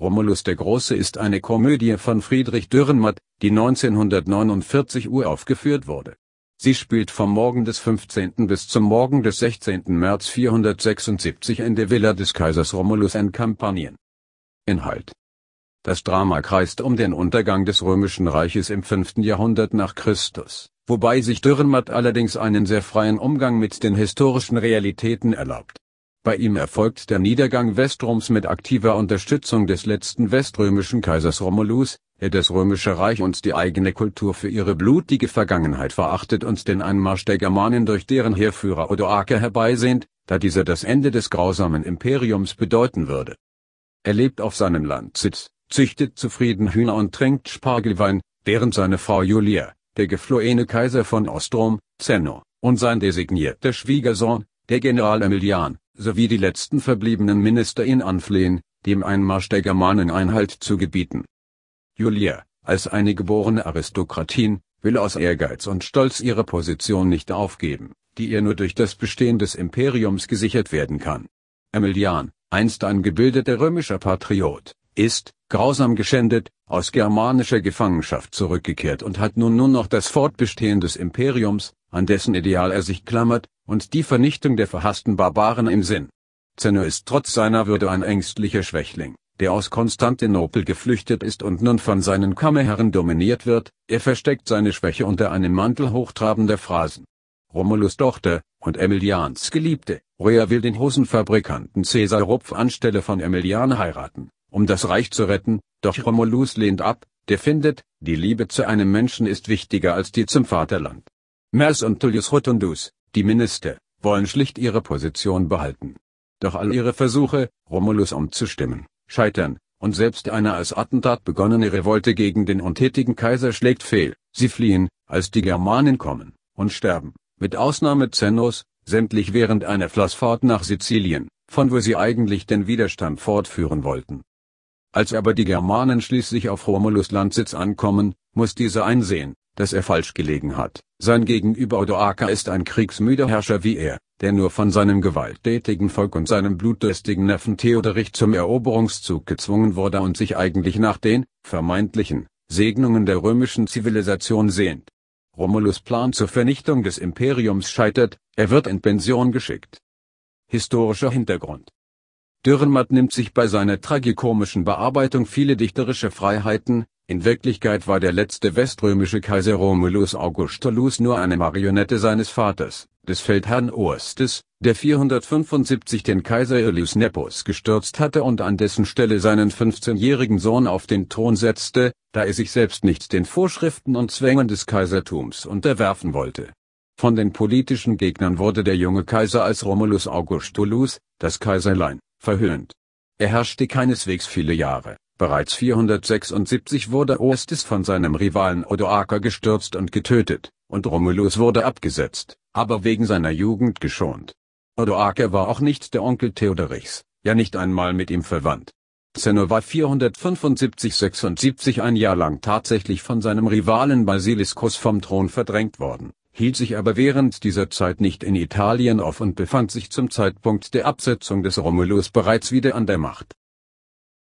Romulus der Große ist eine Komödie von Friedrich Dürrenmatt, die 1949 uraufgeführt wurde. Sie spielt vom Morgen des 15. bis zum Morgen des 16. März 476 in der Villa des Kaisers Romulus in Kampanien. Inhalt das Drama kreist um den Untergang des Römischen Reiches im 5. Jahrhundert nach Christus, wobei sich Dürrenmatt allerdings einen sehr freien Umgang mit den historischen Realitäten erlaubt. Bei ihm erfolgt der Niedergang Westroms mit aktiver Unterstützung des letzten weströmischen Kaisers Romulus, der das römische Reich und die eigene Kultur für ihre blutige Vergangenheit verachtet und den Einmarsch der Germanen durch deren Heerführer Odoaker herbeisehnt, da dieser das Ende des grausamen Imperiums bedeuten würde. Er lebt auf seinem Landsitz, züchtet zufrieden Hühner und trinkt Spargelwein, während seine Frau Julia, der geflohene Kaiser von Ostrom, Zeno, und sein designierter Schwiegersohn, der General Emilian, sowie die letzten verbliebenen Minister ihn anflehen, dem Einmarsch der Germanen Einhalt zu gebieten. Julia, als eine geborene Aristokratin, will aus Ehrgeiz und Stolz ihre Position nicht aufgeben, die ihr nur durch das Bestehen des Imperiums gesichert werden kann. Emilian, einst ein gebildeter römischer Patriot, ist, grausam geschändet, aus germanischer Gefangenschaft zurückgekehrt und hat nun nur noch das Fortbestehen des Imperiums, an dessen Ideal er sich klammert, und die Vernichtung der verhassten Barbaren im Sinn. Zeno ist trotz seiner Würde ein ängstlicher Schwächling, der aus Konstantinopel geflüchtet ist und nun von seinen Kammerherren dominiert wird, er versteckt seine Schwäche unter einem Mantel hochtrabender Phrasen. Romulus Tochter und Emilians Geliebte, Rhea will den Hosenfabrikanten Cäsar Rupf anstelle von Emilian heiraten, um das Reich zu retten, doch Romulus lehnt ab, der findet, die Liebe zu einem Menschen ist wichtiger als die zum Vaterland. Mers und Tullius Rotundus, die Minister wollen schlicht ihre Position behalten. Doch all ihre Versuche, Romulus umzustimmen, scheitern, und selbst eine als Attentat begonnene Revolte gegen den untätigen Kaiser schlägt fehl. Sie fliehen, als die Germanen kommen, und sterben, mit Ausnahme Zenos, sämtlich während einer Flussfahrt nach Sizilien, von wo sie eigentlich den Widerstand fortführen wollten. Als aber die Germanen schließlich auf Romulus Landsitz ankommen, muss dieser einsehen, dass er falsch gelegen hat. Sein Gegenüber Odoaka ist ein kriegsmüder Herrscher wie er, der nur von seinem gewalttätigen Volk und seinem blutdürstigen Neffen Theoderich zum Eroberungszug gezwungen wurde und sich eigentlich nach den, vermeintlichen, Segnungen der römischen Zivilisation sehnt. Romulus Plan zur Vernichtung des Imperiums scheitert, er wird in Pension geschickt. Historischer Hintergrund Dürrenmatt nimmt sich bei seiner tragikomischen Bearbeitung viele dichterische Freiheiten, in Wirklichkeit war der letzte weströmische Kaiser Romulus Augustulus nur eine Marionette seines Vaters, des Feldherrn Orstes, der 475 den Kaiser Ilius Nepos gestürzt hatte und an dessen Stelle seinen 15-jährigen Sohn auf den Thron setzte, da er sich selbst nicht den Vorschriften und Zwängen des Kaisertums unterwerfen wollte. Von den politischen Gegnern wurde der junge Kaiser als Romulus Augustulus, das Kaiserlein, verhöhnt. Er herrschte keineswegs viele Jahre, Bereits 476 wurde Orestes von seinem Rivalen Odoaker gestürzt und getötet, und Romulus wurde abgesetzt, aber wegen seiner Jugend geschont. Odoaker war auch nicht der Onkel Theoderichs, ja nicht einmal mit ihm verwandt. Zeno war 475-76 ein Jahr lang tatsächlich von seinem Rivalen Basiliskus vom Thron verdrängt worden, hielt sich aber während dieser Zeit nicht in Italien auf und befand sich zum Zeitpunkt der Absetzung des Romulus bereits wieder an der Macht.